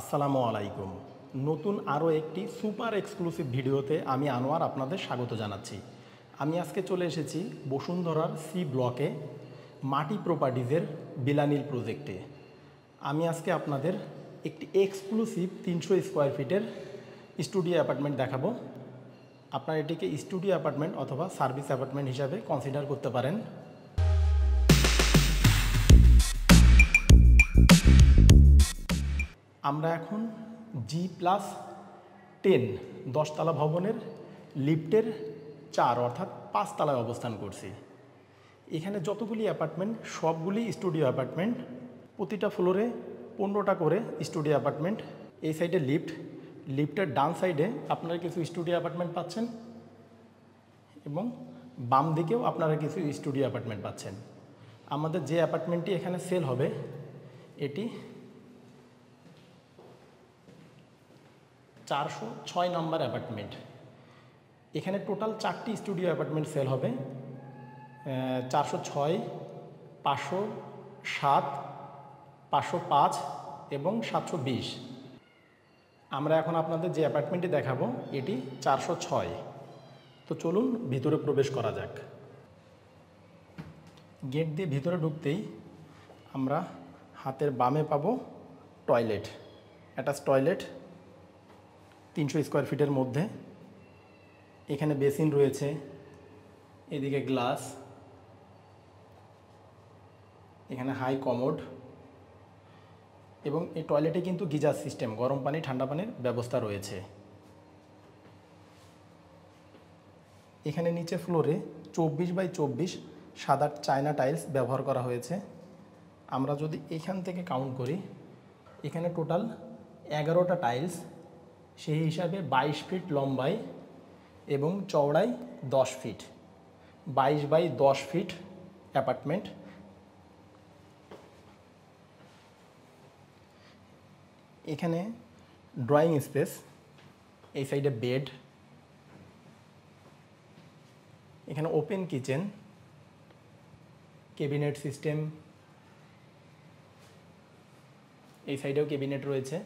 আসসালামু আলাইকুম নতুন আরও একটি সুপার এক্সক্লুসিভ ভিডিওতে আমি আনোয়ার আপনাদের স্বাগত জানাচ্ছি আমি আজকে চলে এসেছি বসুন্ধরার সি ব্লকে মাটি প্রপার্টিজের বিলানিল প্রজেক্টে আমি আজকে আপনাদের একটি এক্সক্লুসিভ তিনশো স্কোয়ার ফিটের স্টুডিও অ্যাপার্টমেন্ট দেখাবো আপনারা এটিকে স্টুডিও অ্যাপার্টমেন্ট অথবা সার্ভিস অ্যাপার্টমেন্ট হিসাবে কনসিডার করতে পারেন আমরা এখন জি প্লাস টেন দশতলা ভবনের লিফটের চার অর্থাৎ পাঁচতলায় অবস্থান করছি এখানে যতগুলি অ্যাপার্টমেন্ট সবগুলি স্টুডিও অ্যাপার্টমেন্ট প্রতিটা ফ্লোরে পনেরোটা করে স্টুডিও অ্যাপার্টমেন্ট এই সাইডে লিফট লিফটের ডান সাইডে আপনারা কিছু স্টুডিও অ্যাপার্টমেন্ট পাচ্ছেন এবং বাম দিকেও আপনারা কিছু স্টুডিও অ্যাপার্টমেন্ট পাচ্ছেন আমাদের যে অ্যাপার্টমেন্টটি এখানে সেল হবে এটি চারশো ছয় নম্বর অ্যাপার্টমেন্ট এখানে টোটাল চারটি স্টুডিও অ্যাপার্টমেন্ট সেল হবে চারশো ছয় পাঁচশো সাত পাঁচশো পাঁচ এবং সাতশো বিশ আমরা এখন আপনাদের যে অ্যাপার্টমেন্টটি দেখাবো এটি চারশো ছয় তো চলুন ভিতরে প্রবেশ করা যাক গেট দিয়ে ভিতরে ঢুকতেই আমরা হাতের বামে পাবো টয়লেট অ্যাটাচ টয়লেট তিনশো স্কোয়ার ফিটের মধ্যে এখানে বেসিন রয়েছে এদিকে গ্লাস এখানে হাই কমোড এবং এই টয়লেটে কিন্তু গিজার সিস্টেম গরম পানি ঠান্ডা পানির ব্যবস্থা রয়েছে এখানে নিচে ফ্লোরে চব্বিশ বাই চব্বিশ সাদা চায়না টাইলস ব্যবহার করা হয়েছে আমরা যদি এখান থেকে কাউন্ট করি এখানে টোটাল এগারোটা টাইলস সেই হিসাবে 22 ফিট লম্বায় এবং চওড়ায় 10 ফিট 22 বাই 10 ফিট অ্যাপার্টমেন্ট এখানে ড্রয়িং স্পেস এই সাইডে বেড এখানে ওপেন কিচেন কেবিনেট সিস্টেম এই সাইডেও কেবিনেট রয়েছে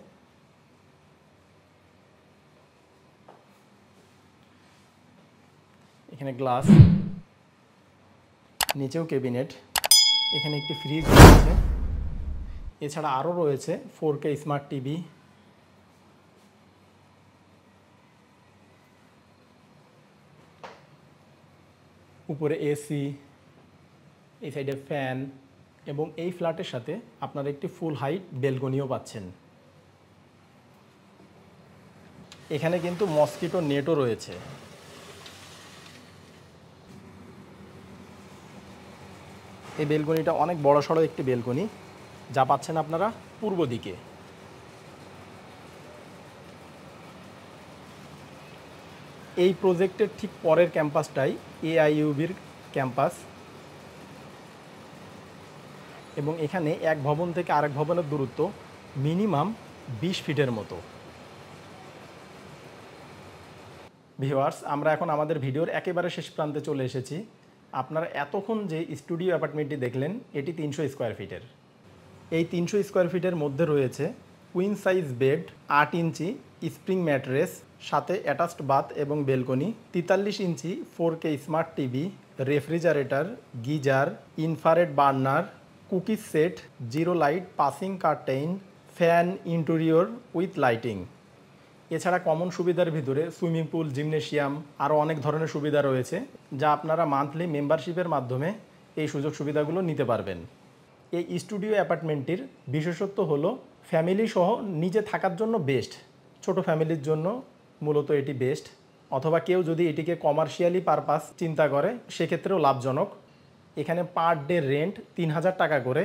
এখানে গ্লাস নিচেও ক্যাবিনেট এখানে একটি ফ্রিজ রয়েছে এছাড়া আরও রয়েছে ফোর কে স্মার্ট টিভি উপরে এসি এই সাইডে ফ্যান এবং এই ফ্ল্যাটের সাথে আপনারা একটি ফুল হাইট বেলকনিও পাচ্ছেন এখানে কিন্তু মস্কিটো নেটও রয়েছে এই বেলকনিটা অনেক বড় সড়ো একটি বেলকনি যা পাচ্ছেন আপনারা পূর্ব দিকে এই প্রজেক্টের ঠিক পরের ক্যাম্পাসটাই এআইইউবির ক্যাম্পাস এবং এখানে এক ভবন থেকে আরেক ভবনের দূরত্ব মিনিমাম ২০ ফিটের মতো ভিওয়ার্স আমরা এখন আমাদের ভিডিওর একেবারে শেষ প্রান্তে চলে এসেছি আপনারা এতক্ষণ যে স্টুডিও অ্যাপার্টমেন্টটি দেখলেন এটি তিনশো স্কোয়ার ফিটের এই তিনশো স্কোয়ার ফিটের মধ্যে রয়েছে কুইন সাইজ বেড আট ইঞ্চি স্প্রিং ম্যাট্রেস সাথে অ্যাটাচড বাথ এবং বেলকনি তেতাল্লিশ inch four K smart TV refrigerator geyser infrared burner cookies set zero light passing curtain fan interior with lighting এছাড়া কমন সুবিধার ভিতরে সুইমিং পুল জিমনেশিয়াম আরও অনেক ধরনের সুবিধা রয়েছে যা আপনারা মান্থলি মেম্বারশিপের মাধ্যমে এই সুযোগ সুবিধাগুলো নিতে পারবেন এই স্টুডিও অ্যাপার্টমেন্টটির বিশেষত্ব হলো ফ্যামিলি সহ নিজে থাকার জন্য বেস্ট ছোট ফ্যামিলির জন্য মূলত এটি বেস্ট অথবা কেউ যদি এটিকে কমার্শিয়ালি পারপাস চিন্তা করে সেক্ষেত্রেও লাভজনক এখানে পার ডে রেন্ট তিন হাজার টাকা করে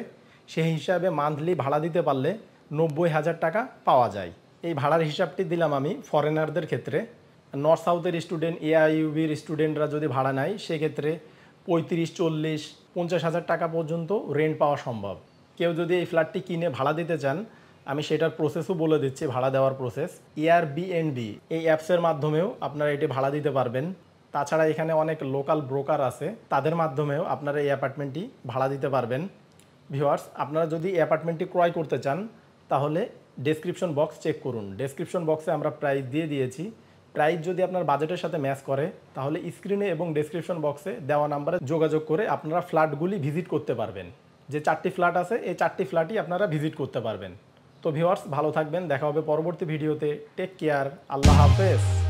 সেই হিসাবে মান্থলি ভাড়া দিতে পারলে নব্বই হাজার টাকা পাওয়া যায় এই ভাড়ার হিসাবটি দিলাম আমি ফরেনারদের ক্ষেত্রে নর্থ সাউথের স্টুডেন্ট এআইইউবির স্টুডেন্টরা যদি ভাড়া নেয় সেক্ষেত্রে পঁয়ত্রিশ চল্লিশ পঞ্চাশ হাজার টাকা পর্যন্ত রেন্ট পাওয়া সম্ভব কেউ যদি এই ফ্ল্যাটটি কিনে ভাড়া দিতে চান আমি সেটার প্রসেসও বলে দিচ্ছি ভাড়া দেওয়ার প্রসেস এয়ার বিএনবি এই অ্যাপসের মাধ্যমেও আপনারা এটি ভাড়া দিতে পারবেন তাছাড়া এখানে অনেক লোকাল ব্রোকার আছে তাদের মাধ্যমেও আপনারা এই অ্যাপার্টমেন্টটি ভাড়া দিতে পারবেন ভিওয়ার্স আপনারা যদি অ্যাপার্টমেন্টটি ক্রয় করতে চান তাহলে ডেসক্রিপশন বক্স চেক করুন ডেসক্রিপশন বক্সে আমরা প্রাইস দিয়ে দিয়েছি প্রাইস যদি আপনার বাজেটের সাথে ম্যাচ করে তাহলে স্ক্রিনে এবং ডেসক্রিপশন বক্সে দেওয়া নাম্বারে যোগাযোগ করে আপনারা ফ্ল্যাটগুলি ভিজিট করতে পারবেন যে চারটি ফ্ল্যাট আছে এই চারটি ফ্ল্যাটই আপনারা ভিজিট করতে পারবেন তো ভিওয়ার্স ভালো থাকবেন দেখা হবে পরবর্তী ভিডিওতে টেক কেয়ার আল্লাহ হাফেজ